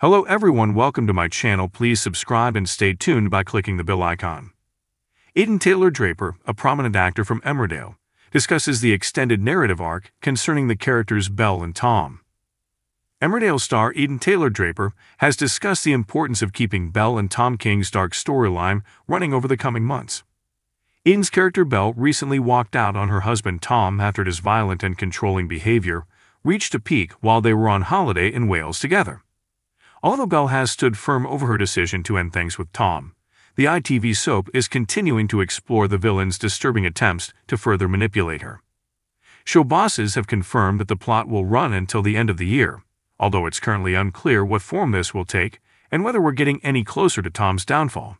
Hello everyone welcome to my channel please subscribe and stay tuned by clicking the bell icon. Aiden Taylor Draper, a prominent actor from Emmerdale, discusses the extended narrative arc concerning the characters Belle and Tom. Emmerdale star Aiden Taylor Draper has discussed the importance of keeping Belle and Tom King's dark storyline running over the coming months. Aiden's character Belle recently walked out on her husband Tom after his violent and controlling behavior reached a peak while they were on holiday in Wales together. Although Gal has stood firm over her decision to end things with Tom, the ITV soap is continuing to explore the villain's disturbing attempts to further manipulate her. Show bosses have confirmed that the plot will run until the end of the year, although it's currently unclear what form this will take and whether we're getting any closer to Tom's downfall.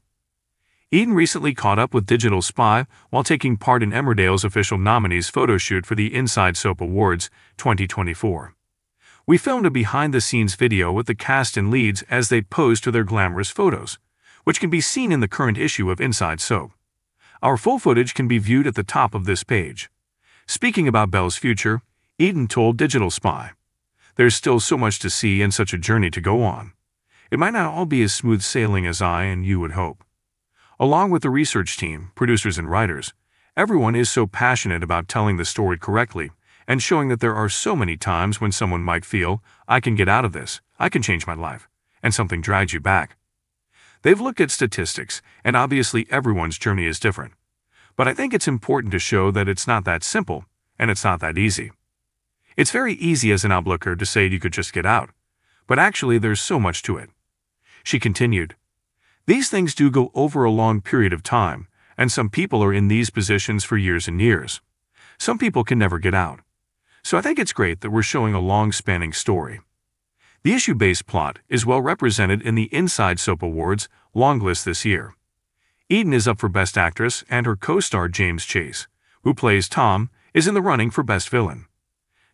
Eden recently caught up with Digital Spy while taking part in Emmerdale's official nominees photo shoot for the Inside Soap Awards 2024. We filmed a behind-the-scenes video with the cast and leads as they posed to their glamorous photos, which can be seen in the current issue of Inside Soap. Our full footage can be viewed at the top of this page. Speaking about Belle's future, Eden told Digital Spy, There's still so much to see and such a journey to go on. It might not all be as smooth sailing as I and you would hope. Along with the research team, producers and writers, everyone is so passionate about telling the story correctly and showing that there are so many times when someone might feel, I can get out of this, I can change my life, and something drags you back. They've looked at statistics, and obviously everyone's journey is different. But I think it's important to show that it's not that simple, and it's not that easy. It's very easy as an outlooker to say you could just get out, but actually there's so much to it. She continued, These things do go over a long period of time, and some people are in these positions for years and years. Some people can never get out. So I think it's great that we're showing a long-spanning story. The issue-based plot is well represented in the Inside Soap Awards long list this year. Eden is up for Best Actress, and her co-star James Chase, who plays Tom, is in the running for Best Villain.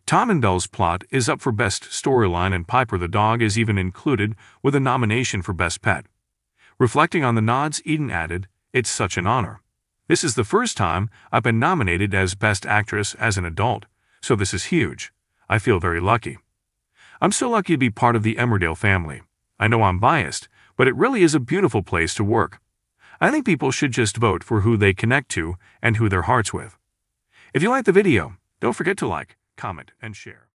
Tom and Belle's plot is up for Best Storyline and Piper the Dog is even included with a nomination for Best Pet. Reflecting on the nods, Eden added, It's such an honor. This is the first time I've been nominated as Best Actress as an adult, so this is huge. I feel very lucky. I'm so lucky to be part of the Emmerdale family. I know I'm biased, but it really is a beautiful place to work. I think people should just vote for who they connect to and who their heart's with. If you like the video, don't forget to like, comment, and share.